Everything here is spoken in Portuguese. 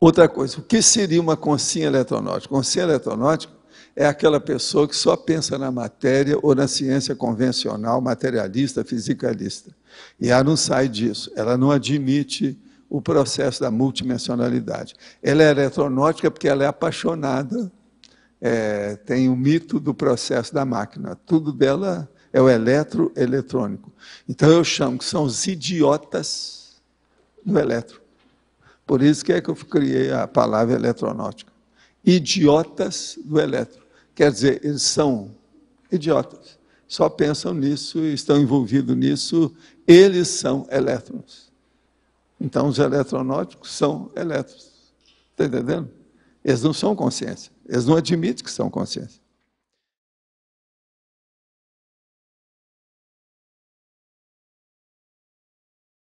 Outra coisa, o que seria uma consciência eletronótica? Consciência eletronótica é aquela pessoa que só pensa na matéria ou na ciência convencional, materialista, fisicalista. E ela não sai disso, ela não admite o processo da multidimensionalidade. Ela é eletronótica porque ela é apaixonada, é, tem o mito do processo da máquina, tudo dela é o eletroeletrônico. Então eu chamo que são os idiotas do eletro. Por isso que é que eu criei a palavra eletronáutica. Idiotas do eletro. Quer dizer, eles são idiotas. Só pensam nisso, estão envolvidos nisso, eles são elétrons. Então, os eletronáuticos são elétrons. Está entendendo? Eles não são consciência. Eles não admitem que são consciência.